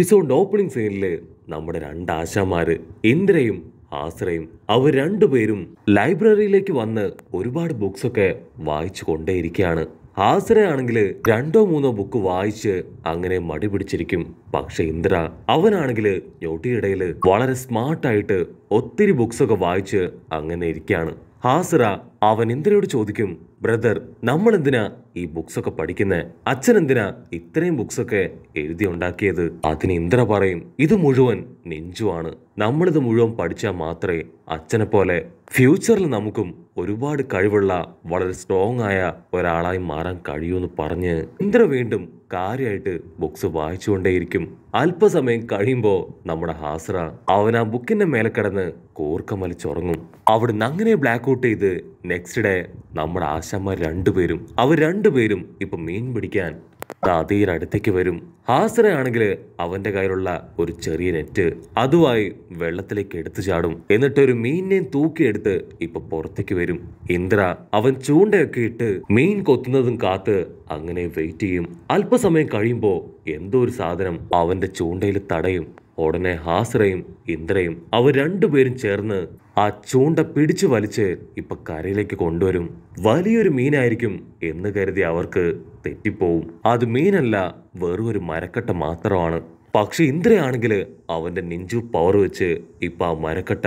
episode opening സീനിൽ നമ്മുടെ രണ്ട് ആശാമാര് ഇന്ദ്രയും ആശ്രയും അവർ രണ്ടുപേരും ലൈബ്രറിയിലേക്ക് വന്ന് ഒരുപാട് ബുക്സ് ഒക്കെ വായിച്ചു കൊണ്ടേയിരിക്കുകയാണ് ആശ്രയാണെങ്കിൽ രണ്ടോ മൂന്നോ ബുക്ക് വായിച്ച് അങ്ങനെ മടി പിടിച്ചിരിക്കും പക്ഷെ ഇന്ദ്ര അവനാണെങ്കിൽ ഞൊട്ടിയിടയിൽ വളരെ സ്മാർട്ടായിട്ട് ഒത്തിരി ബുക്സ് ഒക്കെ വായിച്ച് അങ്ങനെ ഇരിക്കുകയാണ് ആശ്ര അവൻ ഇന്ദ്രയോട് ചോദിക്കും ബ്രദർ നമ്മൾ എന്തിനാ ഈ ബുക്സ് ഒക്കെ പഠിക്കുന്നത് അച്ഛൻ എന്തിനാ ഇത്രയും ഒക്കെ എഴുതി ഉണ്ടാക്കിയത് അതിന് ഇന്ദ്ര പറയും ഇത് മുഴുവൻ നെഞ്ചുവാണ് നമ്മളിത് മുഴുവൻ പഠിച്ചാൽ മാത്രമേ അച്ഛനെ പോലെ ഫ്യൂച്ചറിൽ നമുക്കും ഒരുപാട് കഴിവുള്ള വളരെ സ്ട്രോങ് ആയ ഒരാളായി മാറാൻ കഴിയൂ എന്ന് പറഞ്ഞ് ഇന്ദ്ര വീണ്ടും കാര്യമായിട്ട് ബുക്സ് വായിച്ചുകൊണ്ടേയിരിക്കും അല്പസമയം കഴിയുമ്പോൾ നമ്മുടെ ഹാസ്ര അവൻ ആ ബുക്കിന്റെ മേലെ കിടന്ന് കൂർക്കമലിച്ചുറങ്ങും അവിടുന്ന് അങ്ങനെ ബ്ലാക്ക് ഔട്ട് ചെയ്ത് നെക്സ്റ്റ് ഡേ നമ്മുടെ ആശാന്മാർ രണ്ടുപേരും അവർ രണ്ടുപേരും ഇപ്പം മീൻ പിടിക്കാൻ താതയിൽ അടുത്തേക്ക് വരും ഹാസരയാണെങ്കിൽ അവൻ്റെ കയ്യിലുള്ള ഒരു ചെറിയ നെറ്റ് അതുമായി വെള്ളത്തിലേക്ക് എടുത്തു ചാടും എന്നിട്ട് ഒരു മീനിനെയും തൂക്കിയെടുത്ത് ഇപ്പൊ പുറത്തേക്ക് വരും ഇന്ദ്ര അവൻ ചൂണ്ടയൊക്കെ ഇട്ട് മീൻ കൊത്തുന്നതും കാത്ത് അങ്ങനെ വെയിറ്റ് ചെയ്യും അല്പസമയം കഴിയുമ്പോൾ എന്തോ ഒരു സാധനം അവൻ്റെ ചൂണ്ടയിൽ തടയും ഉടനെ ഹാസ്രയും ഇന്ദ്രയും അവർ രണ്ടുപേരും ചേർന്ന് ആ ചൂണ്ട പിടിച്ചു വലിച്ച് ഇപ്പൊ കരയിലേക്ക് കൊണ്ടുവരും വലിയൊരു മീനായിരിക്കും എന്ന് കരുതി അവർക്ക് തെറ്റിപ്പോവും അത് മീനല്ല വെറും ഒരു മരക്കട്ട മാത്രമാണ് പക്ഷേ ഇന്ദ്രയാണെങ്കിൽ അവന്റെ നെഞ്ചു പവർ വെച്ച് ഇപ്പം ആ മരക്കട്ട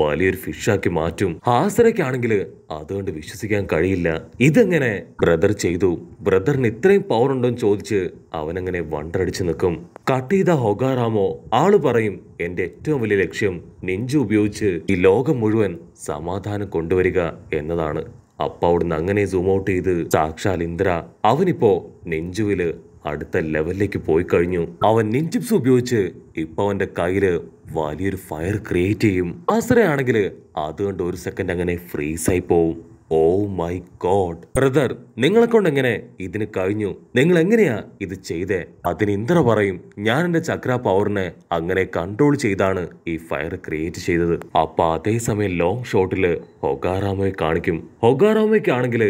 വലിയൊരു ഫിഷാക്കി മാറ്റും ഹാസരക്കാണെങ്കിൽ അതുകൊണ്ട് വിശ്വസിക്കാൻ കഴിയില്ല ഇതെങ്ങനെ ബ്രദർ ചെയ്തു ബ്രദറിന് ഇത്രയും പവർ എന്ന് ചോദിച്ച് അവനങ്ങനെ വണ്ടടിച്ച് നിൽക്കും കട്ട് ചെയ്ത ഹൊഗാറാമോ ആള് പറയും എൻ്റെ ഏറ്റവും വലിയ ലക്ഷ്യം നെഞ്ചു ഉപയോഗിച്ച് ഈ ലോകം മുഴുവൻ സമാധാനം കൊണ്ടുവരിക എന്നതാണ് അപ്പ അവിടുന്ന് അങ്ങനെ സൂം ഔട്ട് ചെയ്ത് സാക്ഷാൽ ഇന്ദ്ര അവനിപ്പോ നെഞ്ചുവില് അടുത്ത ലെവലിലേക്ക് പോയി കഴിഞ്ഞു അവൻ നിൻചിപ്സ് ഉപയോഗിച്ച് ഇപ്പൊ അവന്റെ കയ്യില് വലിയൊരു ഫയർ ക്രിയേറ്റ് ചെയ്യും അസുരയാണെങ്കിൽ അതുകൊണ്ട് ഒരു സെക്കൻഡ് അങ്ങനെ ഫ്രീസായി പോവും oh oh my god brother നിങ്ങളെ കൊണ്ട് എങ്ങനെ ഇതിന് കഴിഞ്ഞു നിങ്ങൾ എങ്ങനെയാ ഇത് ചെയ്തേ അതിന് ഇന്ദ്ര പറയും ഞാൻ എന്റെ ചക്ര പവറിനെ അങ്ങനെ കൺട്രോൾ ചെയ്താണ് ഈ ഫയർ ക്രിയേറ്റ് ചെയ്തത് അപ്പൊ അതേസമയം ലോങ് ഷോട്ടില് ഹൊഗാറാമയെ കാണിക്കും ഹൊഗാറാമയ്ക്കാണെങ്കിൽ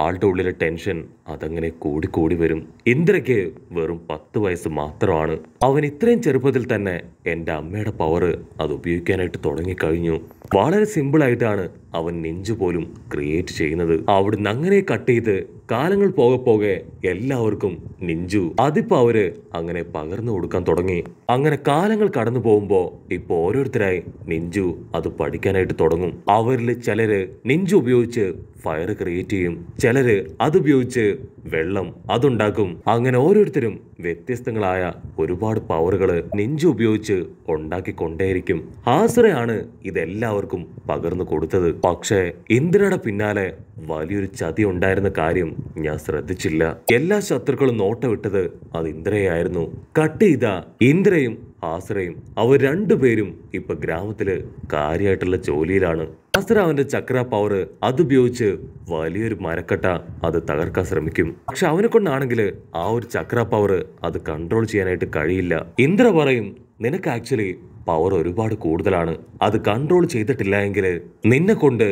ആളുടെ ഉള്ളിലെ ടെൻഷൻ അതങ്ങനെ കൂടി കൂടി വരും ഇന്ദ്രയ്ക്ക് വെറും പത്ത് വയസ്സ് മാത്രമാണ് അവൻ ഇത്രയും ചെറുപ്പത്തിൽ തന്നെ എൻ്റെ അമ്മയുടെ പവർ അത് ഉപയോഗിക്കാനായിട്ട് തുടങ്ങിക്കഴിഞ്ഞു വളരെ സിമ്പിൾ ആയിട്ടാണ് അവൻ നെഞ്ചു പോലും ക്രിയേറ്റ് ചെയ്യുന്നത് അവിടുന്ന് അങ്ങനെ കട്ട് ചെയ്ത് കാലങ്ങൾ പോകെ പോകെ എല്ലാവർക്കും നിഞ്ചു അതിപ്പോ അവര് അങ്ങനെ പകർന്നു കൊടുക്കാൻ തുടങ്ങി അങ്ങനെ കാലങ്ങൾ കടന്നു പോകുമ്പോൾ ഇപ്പോൾ ഓരോരുത്തരായി നിഞ്ചു അത് പഠിക്കാനായിട്ട് തുടങ്ങും അവരിൽ ചിലര് നിഞ്ചു ഉപയോഗിച്ച് ഫയർ ക്രിയേറ്റ് ചെയ്യും ചിലര് അതുപയോഗിച്ച് വെള്ളം അതുണ്ടാക്കും അങ്ങനെ ഓരോരുത്തരും വ്യത്യസ്തങ്ങളായ ഒരുപാട് പവറുകൾ നെഞ്ചു ഉപയോഗിച്ച് ഉണ്ടാക്കിക്കൊണ്ടേയിരിക്കും ഹാസറയാണ് ഇതെല്ലാവർക്കും പകർന്നു കൊടുത്തത് പക്ഷേ ഇന്ദ്രയുടെ പിന്നാലെ വലിയൊരു ചതി ഉണ്ടായിരുന്ന കാര്യം ഞാൻ ശ്രദ്ധിച്ചില്ല എല്ലാ ശത്രുക്കളും നോട്ടമിട്ടത് അത് ഇന്ദ്രയായിരുന്നു കട്ട് ചെയ്ത ഇന്ദ്രയും ആശ്രയും അവർ രണ്ടുപേരും ഇപ്പൊ ഗ്രാമത്തില് കാര്യമായിട്ടുള്ള ജോലിയിലാണ് ആസ്ര അവന്റെ ചക്ര പവർ അത് ഉപയോഗിച്ച് വലിയൊരു മരക്കട്ട അത് തകർക്കാൻ ശ്രമിക്കും പക്ഷെ അവനെ കൊണ്ടാണെങ്കിൽ ആ ഒരു ചക്ര പവർ അത് കൺട്രോൾ ചെയ്യാനായിട്ട് കഴിയില്ല ഇന്ദ്ര പറയും നിനക്ക് ആക്ച്വലി പവർ ഒരുപാട് കൂടുതലാണ് അത് കൺട്രോൾ ചെയ്തിട്ടില്ല എങ്കിൽ നിന്നെ കൊണ്ട്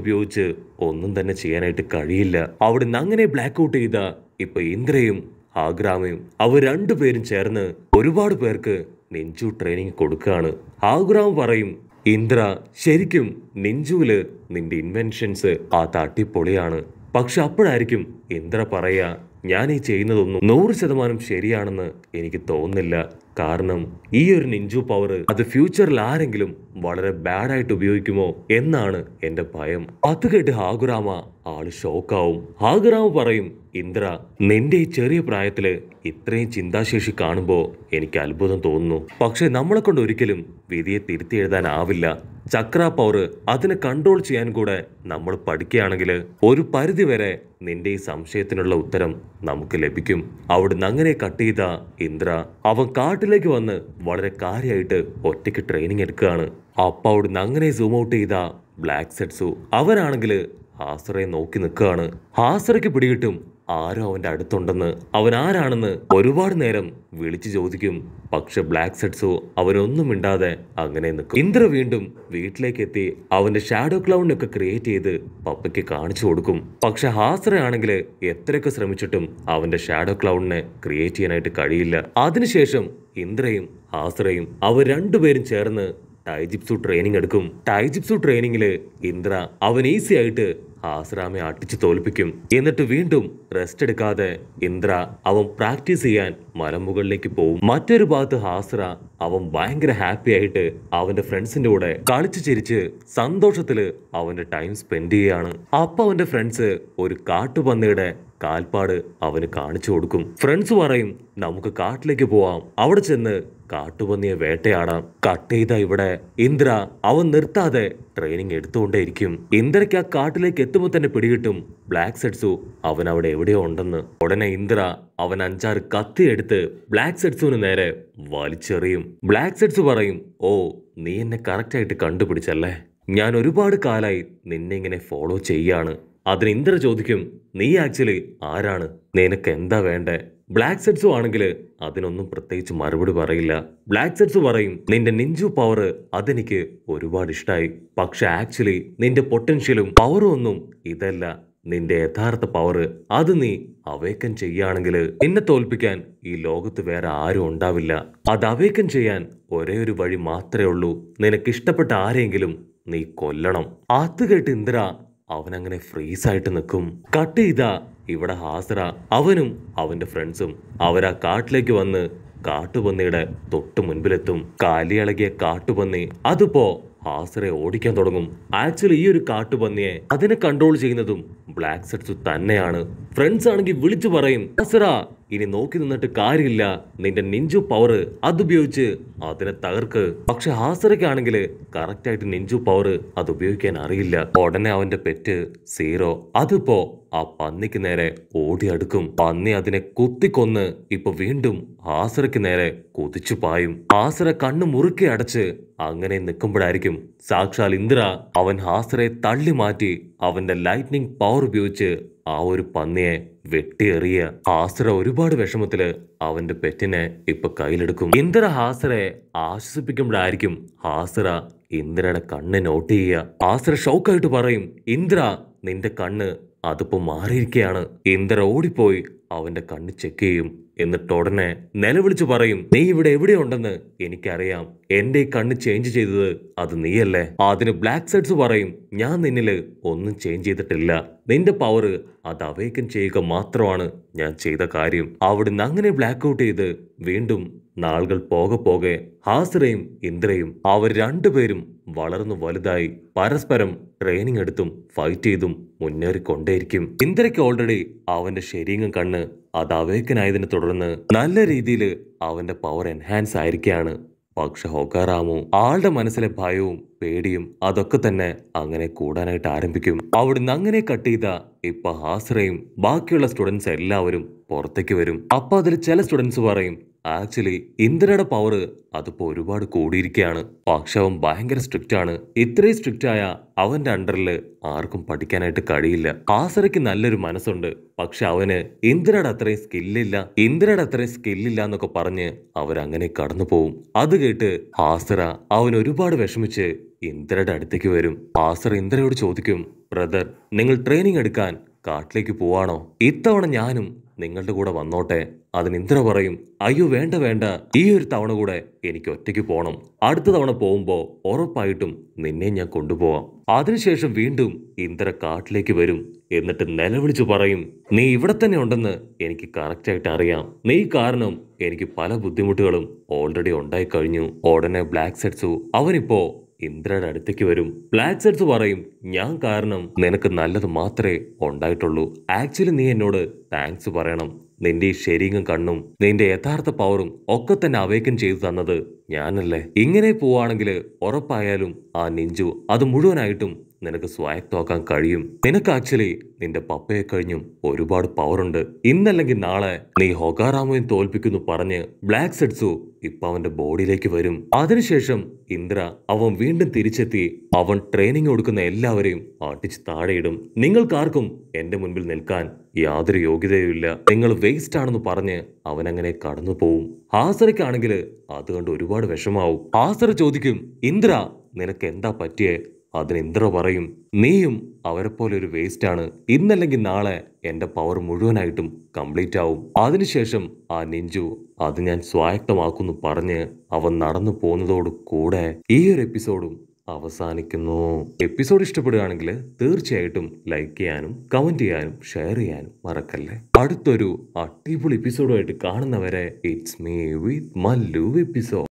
ഉപയോഗിച്ച് ഒന്നും തന്നെ ചെയ്യാനായിട്ട് കഴിയില്ല അവിടുന്ന് അങ്ങനെ ബ്ലാക്ക് ഔട്ട് ചെയ്ത ഇപ്പൊ ഇന്ദ്രയും ആഗ്രാമയും അവർ രണ്ടുപേരും ചേർന്ന് ഒരുപാട് പേർക്ക് നെഞ്ചു ട്രെയിനിങ് കൊടുക്കുകയാണ് ആഗ്രാം പറയും ഇന്ദ്ര ശരിക്കും നെഞ്ചുവില് നിന്റെ ഇൻവെൻഷൻസ് ആ തട്ടിപ്പൊളിയാണ് പക്ഷെ അപ്പോഴായിരിക്കും ഇന്ദ്ര പറയുക ഞാൻ ഈ ചെയ്യുന്നതൊന്നും നൂറ് ശതമാനം ശരിയാണെന്ന് എനിക്ക് തോന്നുന്നില്ല കാരണം ഈ ഒരു നിഞ്ചു പവർ അത് ഫ്യൂച്ചറിൽ ആരെങ്കിലും വളരെ ബാഡായിട്ട് ഉപയോഗിക്കുമോ എന്നാണ് എന്റെ ഭയം അത് കേട്ട് ഹാഗുറാമ ആള് ഷോക്കാവും ഹാഗുറാമ പറയും ഇന്ദ്ര നിന്റെ ഈ ചെറിയ പ്രായത്തില് ഇത്രയും ചിന്താശേഷി കാണുമ്പോൾ എനിക്ക് അത്ഭുതം തോന്നുന്നു പക്ഷെ നമ്മളെ കൊണ്ട് ഒരിക്കലും വിധിയെ തിരുത്തി എഴുതാനാവില്ല ചക്ര പവർ അതിനെ കൺട്രോൾ ചെയ്യാൻ കൂടെ നമ്മൾ പഠിക്കുകയാണെങ്കിൽ ഒരു പരിധിവരെ നിന്റെ ഈ സംശയത്തിനുള്ള ഉത്തരം നമുക്ക് ലഭിക്കും അവിടുന്ന് അങ്ങനെ കട്ട് ചെയ്ത ഇന്ദ്ര അവൻ കാട്ടിലേക്ക് വന്ന് വളരെ കാര്യമായിട്ട് ഒറ്റയ്ക്ക് ട്രെയിനിങ് എടുക്കുകയാണ് അപ്പം അവിടുന്ന് അങ്ങനെ സൂം ഔട്ട് ചെയ്ത ബ്ലാക്ക് സെറ്റ്സു അവരാണെങ്കിൽ ഹാസറയെ നോക്കി നിൽക്കുകയാണ് ഹാസറയ്ക്ക് പിടികിട്ടും ആരോ അവൻ്റെ അടുത്തുണ്ടെന്ന് അവൻ ആരാണെന്ന് ഒരുപാട് നേരം വിളിച്ചു ചോദിക്കും പക്ഷെ ബ്ലാക്ക് സെറ്റ്സോ അവനൊന്നും മിണ്ടാതെ അങ്ങനെ നിൽക്കും ഇന്ദ്ര വീണ്ടും വീട്ടിലേക്ക് എത്തി അവൻ്റെ ഷാഡോ ക്ലൗണ്ടൊക്കെ ക്രിയേറ്റ് ചെയ്ത് പപ്പയ്ക്ക് കാണിച്ചു കൊടുക്കും പക്ഷെ ഹാസറയാണെങ്കിൽ എത്രയൊക്കെ ശ്രമിച്ചിട്ടും അവൻ്റെ ഷാഡോ ക്ലൗഡിനെ ക്രിയേറ്റ് ചെയ്യാനായിട്ട് കഴിയില്ല അതിനുശേഷം ഇന്ദ്രയും ഹാസറയും അവർ രണ്ടുപേരും ചേർന്ന് ടൈജിപ്സു ട്രെയിനിങ് എടുക്കും ടൈജിപ്സു ട്രെയിനിങ്ങിൽ ഇന്ദ്ര അവൻ ഈസി ആയിട്ട് ആസ്രാമെ അട്ടിച്ചു തോൽപ്പിക്കും എന്നിട്ട് വീണ്ടും റെസ്റ്റ് എടുക്കാതെ ഇന്ദ്ര അവൻ പ്രാക്ടീസ് ചെയ്യാൻ മലമുകളിലേക്ക് പോകും മറ്റൊരു ഭാഗത്ത് ഹാസ്ര അവൻ ഭയങ്കര ഹാപ്പി ആയിട്ട് അവന്റെ ഫ്രണ്ട്സിന്റെ കൂടെ കളിച്ചു ചിരിച്ച് സന്തോഷത്തില് അവന്റെ ടൈം സ്പെൻഡ് ചെയ്യാണ് അപ്പൊ അവന്റെ ഫ്രണ്ട്സ് ഒരു കാട്ടുപന്നിയുടെ കാൽപ്പാട് അവന് കാണിച്ചു കൊടുക്കും ഫ്രണ്ട്സ് പറയും നമുക്ക് കാട്ടിലേക്ക് പോവാം അവിടെ ചെന്ന് കാട്ടുപന്നിയെ വേട്ടയാടാം കട്ട് ചെയ്ത ഇവിടെ ഇന്ദ്ര അവൻ നിർത്താതെ ട്രെയിനിങ് എടുത്തുകൊണ്ടേയിരിക്കും ഇന്ദ്രയ്ക്ക് ആ കാട്ടിലേക്ക് എത്തുമ്പോൾ തന്നെ പിടികിട്ടും ബ്ലാക്ക് സെറ്റ്സു അവൻ അവിടെ എവിടെയോ ഉണ്ടെന്ന് ഉടനെ ഇന്ദ്ര അവൻ അഞ്ചാറ് കത്തിയെടുത്ത് ബ്ലാക്ക് സെറ്റ്സുവിന് നേരെ വലിച്ചെറിയും ബ്ലാക്ക് സെറ്റ്സ് പറയും ഓ നീ എന്നെ കറക്റ്റായിട്ട് കണ്ടുപിടിച്ചല്ലേ ഞാൻ ഒരുപാട് കാലായി നിന്നെ ഇങ്ങനെ ഫോളോ ചെയ്യാണ് അതിന് ഇന്ദ്ര ചോദിക്കും നീ ആക്ച്വലി ആരാണ് നിനക്ക് എന്താ വേണ്ടേ ബ്ലാക്ക് സെറ്റ്സും ആണെങ്കിൽ അതിനൊന്നും പ്രത്യേകിച്ച് മറുപടി പറയില്ല ബ്ലാക്ക് സെറ്റ്സ് പറയും നിന്റെ നിഞ്ചു പവർ അതെനിക്ക് ഒരുപാട് ഇഷ്ടമായി പക്ഷെ ആക്ച്വലി നിന്റെ പൊട്ടൻഷ്യലും പവറും ഒന്നും ഇതല്ല നിന്റെ യഥാർത്ഥ പവർ അത് നീ അവേക്കൻ ചെയ്യുകയാണെങ്കിൽ നിന്നെ തോൽപ്പിക്കാൻ ഈ ലോകത്ത് വേറെ ആരും ഉണ്ടാവില്ല അത് അവേക്കൻ ചെയ്യാൻ ഒരേ ഒരു വഴി മാത്രമേ ഉള്ളൂ നിനക്കിഷ്ടപ്പെട്ട ആരെങ്കിലും നീ കൊല്ലണം ആത്തുകേട്ട് ഇന്ദ്ര അവനങ്ങനെ ഫ്രീസായിട്ട് നിൽക്കും കട്ട് ചെയ്താ ഇവിടെ ഹാസറ അവനും അവൻ്റെ ഫ്രണ്ട്സും അവരാ കാട്ടിലേക്ക് വന്ന് കാട്ടുപന്നിയുടെ തൊട്ട് മുൻപിലെത്തും കാലിയിളകിയ കാട്ടുപന്നി അതിപ്പോ ഹാസറെ ഓടിക്കാൻ തുടങ്ങും ആക്ച്വലി ഈ ഒരു കാട്ടുപന്നിയെ അതിനെ കൺട്രോൾ ചെയ്യുന്നതും ബ്ലാക്ക് സെറ്റ്സ് തന്നെയാണ് ഫ്രണ്ട്സ് ആണെങ്കിൽ വിളിച്ചു പറയും ഹാസറ ഇനി നോക്കി നിന്നിട്ട് കാര്യമില്ല നിന്റെ നിഞ്ചു പവർ അതുപയോഗിച്ച് അതിനെ തകർക്ക് പക്ഷെ കറക്റ്റ് ആയിട്ട് നിഞ്ചു പവർ അത് ഉപയോഗിക്കാൻ അറിയില്ല ഉടനെ അവന്റെ പെറ്റ് സീറോ അതിപ്പോ ആ പന്നിക്ക് നേരെ ഓടി അടുക്കും പന്നി അതിനെ കുത്തിക്കൊന്ന് ഇപ്പൊ വീണ്ടും ഹാസരയ്ക്ക് നേരെ കുതിച്ചു പായും ഹാസര കണ്ണു മുറുക്കി അടച്ച് അങ്ങനെ നിൽക്കുമ്പോഴായിരിക്കും സാക്ഷാൽ ഇന്ദ്ര അവൻ ഹാസരെ തള്ളി മാറ്റി അവന്റെ ലൈറ്റ്നിങ് പവർ ഉപയോഗിച്ച് ആ ഒരു പന്നിയെ വെട്ടിയെറിയ ഹാസറ ഒരുപാട് വിഷമത്തില് അവന്റെ പെറ്റിനെ ഇപ്പൊ കയ്യിലെടുക്കും ഇന്ദ്ര ഹാസറെ ആശ്വസിപ്പിക്കുമ്പോഴായിരിക്കും ഹാസറ ഇന്ദ്രയുടെ കണ്ണ് നോട്ട് ചെയ്യുക ഹാസറ ഷോക്കായിട്ട് പറയും ഇന്ദ്ര നിന്റെ കണ്ണ് അതിപ്പോ മാറിയിരിക്കുകയാണ് ഇന്ദ്ര ഓടിപ്പോയി അവന്റെ കണ്ണ് ചെക്ക് ചെയ്യും എന്നിട്ട് ഉടനെ നിലവിളിച്ചു പറയും നീ ഇവിടെ എവിടെയുണ്ടെന്ന് എനിക്കറിയാം എന്റെ കണ്ണ് ചേഞ്ച് ചെയ്തത് അത് നീയല്ലേ അതിന് ബ്ലാക്ക് സൈഡ്സ് പറയും ഞാൻ നിന്നില് ഒന്നും ചേഞ്ച് ചെയ്തിട്ടില്ല നിന്റെ പവർ അത് അവേക്കൻ ചെയ്യുക മാത്രമാണ് ഞാൻ ചെയ്ത കാര്യം അവിടുന്ന് അങ്ങനെ ബ്ലാക്ക് ഔട്ട് ചെയ്ത് വീണ്ടും നാളുകൾ പോകെ പോകെ ഹാസിറയും ഇന്ദ്രയും അവർ രണ്ടുപേരും വളർന്നു വലുതായി പരസ്പരം ട്രെയിനിങ് എടുത്തും ഫൈറ്റ് ചെയ്തും മുന്നേറിക്കൊണ്ടേയിരിക്കും ഇന്ദ്രയ്ക്ക് ഓൾറെഡി അവന്റെ ശരീരം കണ്ണ് അത് അവേക്കനായതിനെ തുടർന്ന് നല്ല രീതിയിൽ അവന്റെ പവർ എൻഹാൻസ് ആയിരിക്കുകയാണ് പക്ഷെ ഹോക്കാറാമോ ആളുടെ മനസ്സിലെ ഭയവും പേടിയും അതൊക്കെ തന്നെ അങ്ങനെ കൂടാനായിട്ട് ആരംഭിക്കും അവിടുന്ന് അങ്ങനെ കട്ട് ചെയ്ത ഇപ്പൊ ഹാസ്രയും ബാക്കിയുള്ള സ്റ്റുഡൻസ് എല്ലാവരും പുറത്തേക്ക് വരും അപ്പൊ അതിൽ ചില സ്റ്റുഡൻസ് പറയും ആക്ച്വലി ഇന്ദിരയുടെ പവർ അതിപ്പോൾ ഒരുപാട് കൂടിയിരിക്കുകയാണ് പക്ഷെ അവൻ ഭയങ്കര സ്ട്രിക്റ്റ് ആണ് ഇത്രയും സ്ട്രിക്റ്റ് ആയ അവന്റെ അണ്ടറിൽ ആർക്കും പഠിക്കാനായിട്ട് കഴിയില്ല ആസറയ്ക്ക് നല്ലൊരു മനസ്സുണ്ട് പക്ഷെ അവന് ഇന്ദിരയുടെ അത്രയും സ്കില്ലില്ല ഇന്ദിരയുടെ അത്രയും സ്കില്ലില്ല എന്നൊക്കെ പറഞ്ഞ് അവരങ്ങനെ കടന്നു പോവും അത് കേട്ട് ആസറ അവൻ ഒരുപാട് വിഷമിച്ച് ഇന്ദ്രയുടെ അടുത്തേക്ക് വരും ആസർ ഇന്ദ്രയോട് ചോദിക്കും ബ്രദർ നിങ്ങൾ ട്രെയിനിങ് എടുക്കാൻ കാട്ടിലേക്ക് പോവാണോ ഇത്തവണ ഞാനും നിങ്ങളുടെ കൂടെ വന്നോട്ടെ അതിന് ഇന്ദ്ര പറയും അയ്യോ വേണ്ട വേണ്ട ഈ ഒരു തവണ കൂടെ എനിക്ക് ഒറ്റയ്ക്ക് പോകണം അടുത്ത തവണ പോകുമ്പോൾ ഉറപ്പായിട്ടും നിന്നെ ഞാൻ കൊണ്ടുപോവാം അതിനുശേഷം വീണ്ടും ഇന്ദ്ര കാട്ടിലേക്ക് വരും എന്നിട്ട് നിലവിളിച്ചു പറയും നീ ഇവിടെ തന്നെ ഉണ്ടെന്ന് എനിക്ക് കറക്റ്റായിട്ട് അറിയാം നീ കാരണം എനിക്ക് പല ബുദ്ധിമുട്ടുകളും ഓൾറെഡി ഉണ്ടായി കഴിഞ്ഞു ഉടനെ ബ്ലാക്ക് സെറ്റ്സു അവനിപ്പോ ഇന്ദ്രയുടെ അടുത്തേക്ക് വരും ബ്ലാക്ക് സെഡ്സ് പറയും ഞാൻ കാരണം നിനക്ക് നല്ലത് മാത്രമേ ഉണ്ടായിട്ടുള്ളൂ ആക്ച്വലി നീ എന്നോട് താങ്ക്സ് പറയണം നിന്റെ ഈ ശരീരം കണ്ണും നിന്റെ യഥാർത്ഥ പവറും ഒക്കെ തന്നെ അവേക്കൻ ചെയ്തു തന്നത് ഞാനല്ലേ ഇങ്ങനെ പോവാണെങ്കിൽ ഉറപ്പായാലും ആ നിഞ്ചു അത് മുഴുവനായിട്ടും നിനക്ക് സ്വായക്തമാക്കാൻ കഴിയും നിനക്ക് ആക്ച്വലി നിന്റെ പപ്പയെ കഴിഞ്ഞും ഒരുപാട് പവർ ഉണ്ട് ഇന്നല്ലെങ്കിൽ നാളെ നീ ഹൊഗാറാമുവിൻ തോൽപ്പിക്കുന്നു പറഞ്ഞ് ബ്ലാക്ക് സെഡ്സു ഇപ്പൊ അവന്റെ ബോഡിയിലേക്ക് വരും അതിനുശേഷം ഇന്ദ്ര അവൻ വീണ്ടും തിരിച്ചെത്തി അവൻ ട്രെയിനിങ് കൊടുക്കുന്ന എല്ലാവരെയും അടിച്ച് താഴെയിടും നിങ്ങൾക്കാർക്കും എന്റെ മുൻപിൽ നിൽക്കാൻ യാതൊരു യോഗ്യതയുമില്ല നിങ്ങൾ വേസ്റ്റ് ആണെന്ന് പറഞ്ഞ് അവൻ അങ്ങനെ കടന്നു പോവും ഹാസറയ്ക്കാണെങ്കിൽ അതുകൊണ്ട് ഒരുപാട് വിഷമാവും ഹാസറ ചോദിക്കും ഇന്ദ്ര നിനക്ക് എന്താ പറ്റിയേ അതിനെന്തോ പറയും നീയും അവരെപ്പോലെ ഒരു വേസ്റ്റാണ് ഇന്നല്ലെങ്കിൽ നാളെ എൻ്റെ പവർ മുഴുവനായിട്ടും കംപ്ലീറ്റ് ആവും അതിനുശേഷം ആ നിഞ്ചു അത് ഞാൻ സ്വായത്തമാക്കുന്നു പറഞ്ഞ് അവൻ നടന്നു പോകുന്നതോട് കൂടെ ഈ ഒരു എപ്പിസോഡും അവസാനിക്കുന്നു എപ്പിസോഡ് ഇഷ്ടപ്പെടുകയാണെങ്കിൽ തീർച്ചയായിട്ടും ലൈക്ക് ചെയ്യാനും കമന്റ് ചെയ്യാനും ഷെയർ ചെയ്യാനും മറക്കല്ലേ അടുത്തൊരു അടിപൊളി എപ്പിസോഡുമായിട്ട് കാണുന്നവരെ it's me with Mallu episode